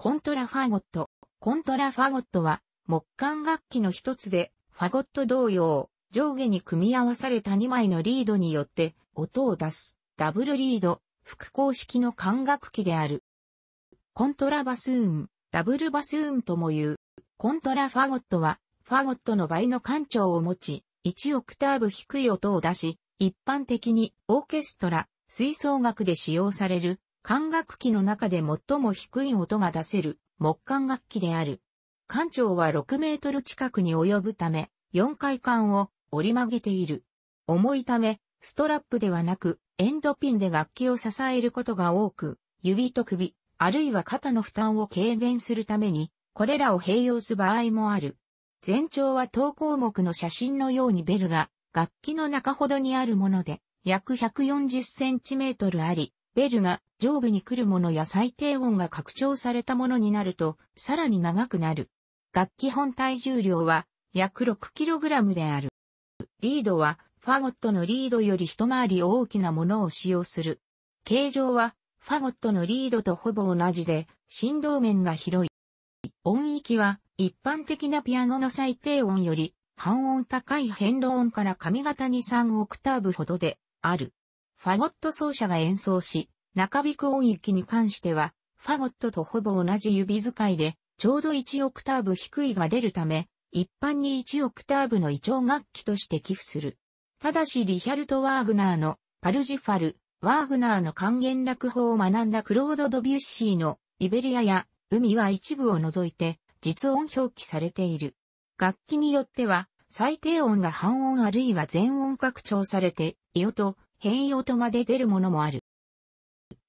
コントラファゴット。コントラファゴットは、木管楽器の一つで、ファゴット同様、上下に組み合わされた2枚のリードによって音を出す、ダブルリード、複公式の管楽器である。コントラバスーン、ダブルバスーンとも言う。コントラファゴットは、ファゴットの倍の管長を持ち、1オクターブ低い音を出し、一般的にオーケストラ、吹奏楽で使用される管楽器の中で最も低い音が出せる木管楽器である。管長は6メートル近くに及ぶため、4回管を折り曲げている。重いため、ストラップではなく、エンドピンで楽器を支えることが多く、指と首、あるいは肩の負担を軽減するために、これらを併用す場合もある。全長は等項目の写真のようにベルが、楽器の中ほどにあるもので、約140センチメートルあり、ベルが上部に来るものや最低音が拡張されたものになると、さらに長くなる。楽器本体重量は約 6kg である。リードはファゴットのリードより一回り大きなものを使用する。形状はファゴットのリードとほぼ同じで振動面が広い。音域は一般的なピアノの最低音より半音高い変動音から髪型に3オクターブほどである。ファゴット奏者が演奏し、中引く音域に関しては、ファゴットとほぼ同じ指使いで、ちょうど1オクターブ低いが出るため、一般に1オクターブの異調楽器として寄付する。ただしリヒャルト・ワーグナーのパルジファル、ワーグナーの還元楽法を学んだクロード・ドビュッシーのイベリアや海は一部を除いて実音表記されている。楽器によっては最低音が半音あるいは全音拡張されて、イオと変異音まで出るものもある。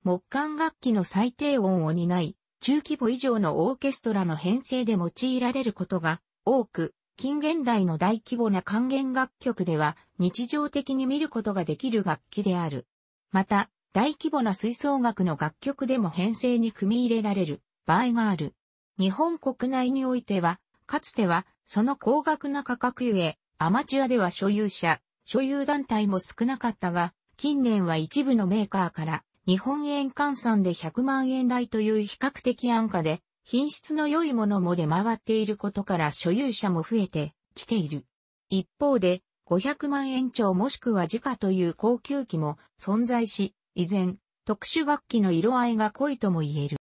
木管楽器の最低音を担い、中規模以上のオーケストラの編成で用いられることが多く、近現代の大規模な管弦楽曲では日常的に見ることができる楽器である。また、大規模な吹奏楽の楽曲でも編成に組み入れられる場合がある。日本国内においては、かつてはその高額な価格ゆえ、アマチュアでは所有者、所有団体も少なかったが、近年は一部のメーカーから日本円換算で100万円台という比較的安価で品質の良いものも出回っていることから所有者も増えてきている。一方で500万円超もしくは時価という高級機も存在し、依然特殊楽器の色合いが濃いとも言える。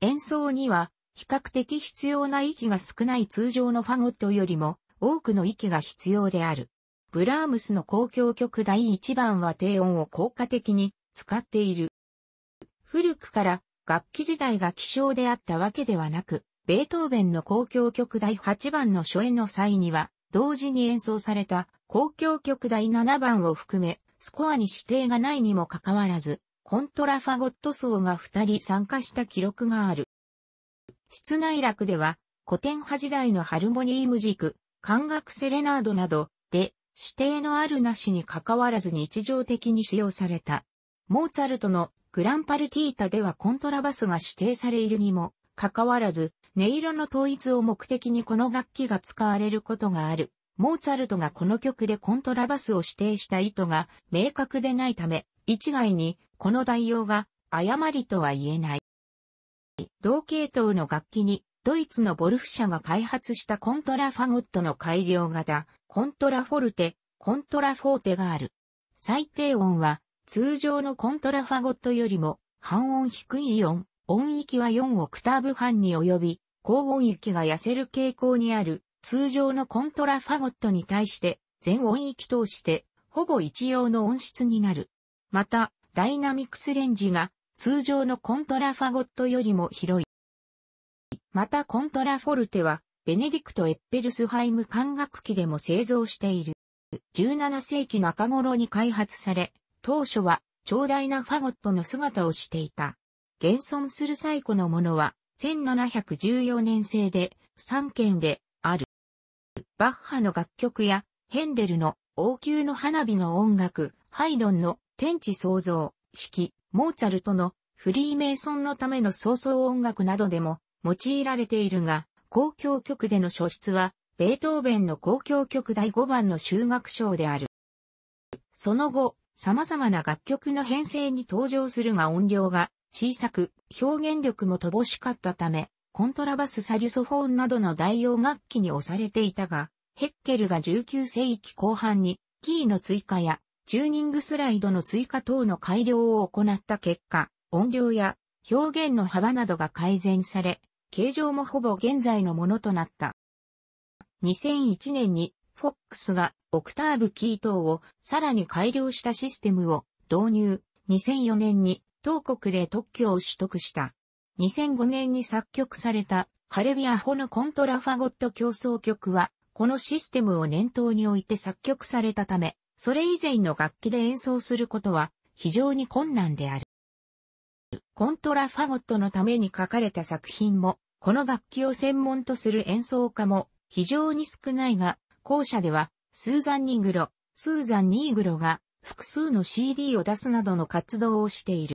演奏には比較的必要な息が少ない通常のファゴットよりも多くの息が必要である。ブラームスの公共曲第1番は低音を効果的に使っている。古くから楽器時代が希少であったわけではなく、ベートーベンの公共曲第8番の初演の際には、同時に演奏された公共曲第7番を含め、スコアに指定がないにもかかわらず、コントラファゴット層が2人参加した記録がある。室内楽では、古典派時代のハルモニームジク、管楽セレナードなどで指定のあるなしに関わらず日常的に使用された。モーツァルトのグランパルティータではコントラバスが指定されるにもかかわらず、音色の統一を目的にこの楽器が使われることがある。モーツァルトがこの曲でコントラバスを指定した意図が明確でないため、一概にこの代用が誤りとは言えない。同系統の楽器にドイツのボルフ社が開発したコントラファゴットの改良型、コントラフォルテ、コントラフォーテがある。最低音は、通常のコントラファゴットよりも、半音低い音、音域は4オクターブ半に及び、高音域が痩せる傾向にある、通常のコントラファゴットに対して、全音域通して、ほぼ一様の音質になる。また、ダイナミクスレンジが、通常のコントラファゴットよりも広い。またコントラフォルテは、ベネディクト・エッペルスハイム管楽器でも製造している。17世紀中頃に開発され、当初は、長大なファゴットの姿をしていた。現存する最古のものは、1714年製で、3件で、ある。バッハの楽曲や、ヘンデルの王宮の花火の音楽、ハイドンの天地創造、式、モーツァルトのフリーメイソンのための創造音楽などでも用いられているが、公共曲での書出は、ベートーベンの公共曲第5番の修学賞である。その後、様々な楽曲の編成に登場するが音量が小さく、表現力も乏しかったため、コントラバスサリュソフォンなどの代用楽器に押されていたが、ヘッケルが19世紀後半に、キーの追加や、チューニングスライドの追加等の改良を行った結果、音量や表現の幅などが改善され、形状もほぼ現在のものとなった。2001年に FOX がオクターブキー等をさらに改良したシステムを導入。2004年に当国で特許を取得した。2005年に作曲されたカレビアホのコントラファゴット競争曲はこのシステムを念頭に置いて作曲されたため、それ以前の楽器で演奏することは非常に困難である。コントラファゴットのために書かれた作品もこの楽器を専門とする演奏家も非常に少ないが、後者では、スーザン・ニグロ、スーザン・ニーグロが複数の CD を出すなどの活動をしている。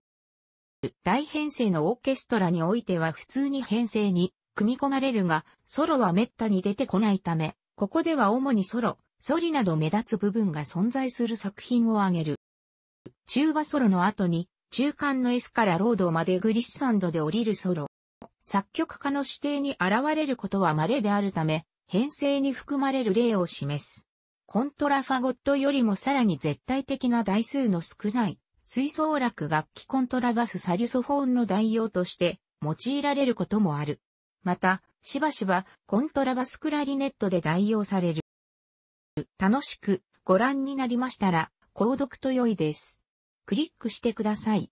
大編成のオーケストラにおいては普通に編成に組み込まれるが、ソロは滅多に出てこないため、ここでは主にソロ、ソリなど目立つ部分が存在する作品を挙げる。中和ソロの後に、中間の S からロードまでグリッサンドで降りるソロ。作曲家の指定に現れることは稀であるため、編成に含まれる例を示す。コントラファゴットよりもさらに絶対的な台数の少ない、吹奏楽楽器コントラバスサリュソフォンの代用として用いられることもある。また、しばしばコントラバスクラリネットで代用される。楽しくご覧になりましたら、購読と良いです。クリックしてください。